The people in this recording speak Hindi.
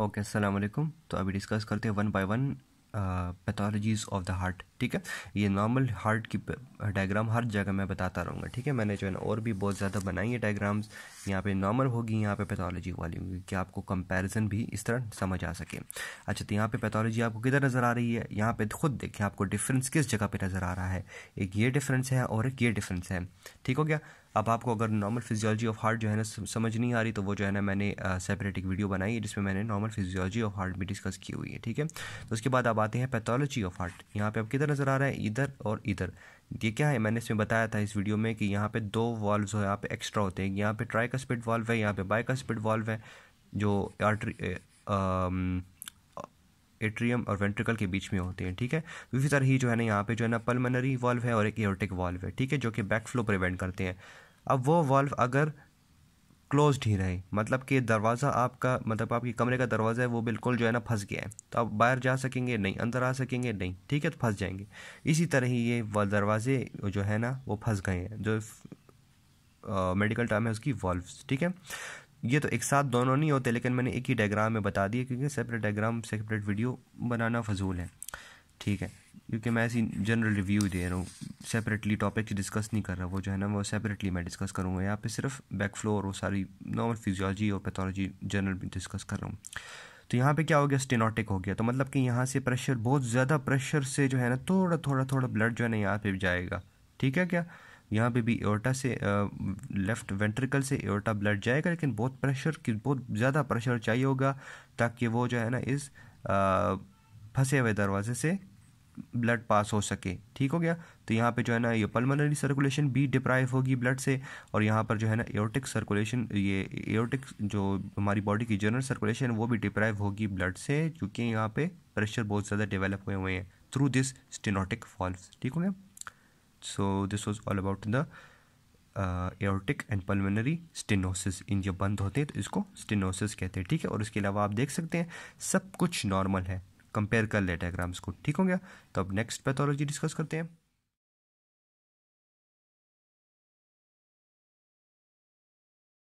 ओके okay, तो अभी डिस्कस करते हैं one by one pathologies of the heart ठीक है ये नॉर्मल हार्ट की डायग्राम हर जगह मैं बताता रहूँगा ठीक है मैंने जो है ना और भी बहुत ज़्यादा बनाई है डायग्राम्स यहाँ पे नॉर्मल होगी यहाँ पे पैथोलॉजी वाली होगी कि आपको कंपैरिजन भी इस तरह समझ आ सके अच्छा तो यहाँ पे पैथोलॉजी आपको किधर नज़र आ रही है यहाँ पे खुद देखिए आपको डिफरेंस किस जगह पर नज़र आ रहा है एक ये डिफरेंस है और एक ये डिफरेंस है ठीक हो गया अब आपको अगर नॉर्मल फिजियोलॉजी ऑफ हार्ट जो है ना समझ नहीं आ रही तो वो जो है ना मैंने सेपरेट एक वीडियो बनाई है जिसमें मैंने नॉर्मल फिजियोलॉजी ऑफ हार्ट भी डिस्कस की हुई है ठीक है तो उसके बाद आप आते हैं पैथोलॉजी ऑफ हार्ट यहाँ पे आप किधर नज़र आ रहा है इधर और इधर ये क्या है मैंने इसमें बताया था इस वीडियो में कि यहाँ पे दो वॉल्व जो यहाँ पे एक्स्ट्रा होते हैं यहाँ पे ट्राई का स्पिड वॉल्व है यहाँ पे बाई का स्पिड वॉल्व है जो आर्ट्री एट्रियम और वेंट्रिकल के बीच में होते हैं ठीक है इसी तरह ही जो है ना यहाँ पे जो है ना पलमनरी वॉल्व है और एक एयरटिक वॉल्व है ठीक है जो कि बैक फ्लो प्रिवेंट करते हैं अब वो वॉल्व अगर क्लोज ही रहे मतलब कि दरवाज़ा आपका मतलब आपके कमरे का दरवाज़ा है वो बिल्कुल जो है ना फंस गया है तो आप बाहर जा सकेंगे नहीं अंदर आ सकेंगे नहीं ठीक है तो फंस जाएंगे इसी तरह ही ये दरवाजे जो है ना वो फंस गए हैं जो मेडिकल टर्म है उसकी वॉल्व्स ठीक है ये तो एक साथ दोनों नहीं होते लेकिन मैंने एक ही डायग्राम में बता दिया क्योंकि सेपरेट डायग्राम सेपरेट वीडियो बनाना फजूल है ठीक है क्योंकि मैं ऐसी जनरल रिव्यू दे रहा हूँ सेपरेटली टॉपिक्स डिस्कस नहीं कर रहा वो जो है ना वो सेपरेटली मैं डिस्कस करूँगा यहाँ पे सिर्फ बैक फ्लो और वो सारी नॉर्मल फिजियोलॉजी और पैथोलॉजी जनरल भी डिस्कस कर रहा हूँ तो यहाँ पे क्या हो गया स्टेनोटिक हो गया तो मतलब कि यहाँ से प्रेशर बहुत ज़्यादा प्रेशर से जो है ना थोड़ा थोड़ा थोड़ा ब्लड जो है ना यहाँ पे जाएगा ठीक है क्या यहाँ पे भी एओटा से लेफ्ट वेंट्रिकल से एओटा ब्लड जाएगा लेकिन बहुत प्रेशर की बहुत ज़्यादा प्रेशर चाहिए होगा ताकि वो जो है ना इस आ, फंसे हुए दरवाजे से ब्लड पास हो सके ठीक हो गया तो यहाँ पे जो है ना ये पल्मोनरी सर्कुलेशन भी डिप्राइव होगी ब्लड से और यहाँ पर जो है ना एयोटिक सर्कुलेशन ये एयोटिक जो हमारी बॉडी की जनरल सर्कुलेशन वो भी डिप्राइव होगी ब्लड से क्योंकि यहाँ पे प्रेशर बहुत ज़्यादा डेवलप हुए हुए हैं थ्रू दिस स्टेनोटिक फॉल्स ठीक हो गया so this was all about the aortic and pulmonary stenosis इन जब बंद होते हैं तो इसको स्टेनोसिस कहते हैं ठीक है और इसके अलावा आप देख सकते हैं सब कुछ नॉर्मल है कंपेयर कर ले डायग्राम्स को ठीक हो गया तो अब नेक्स्ट पैथोलॉजी डिस्कस करते हैं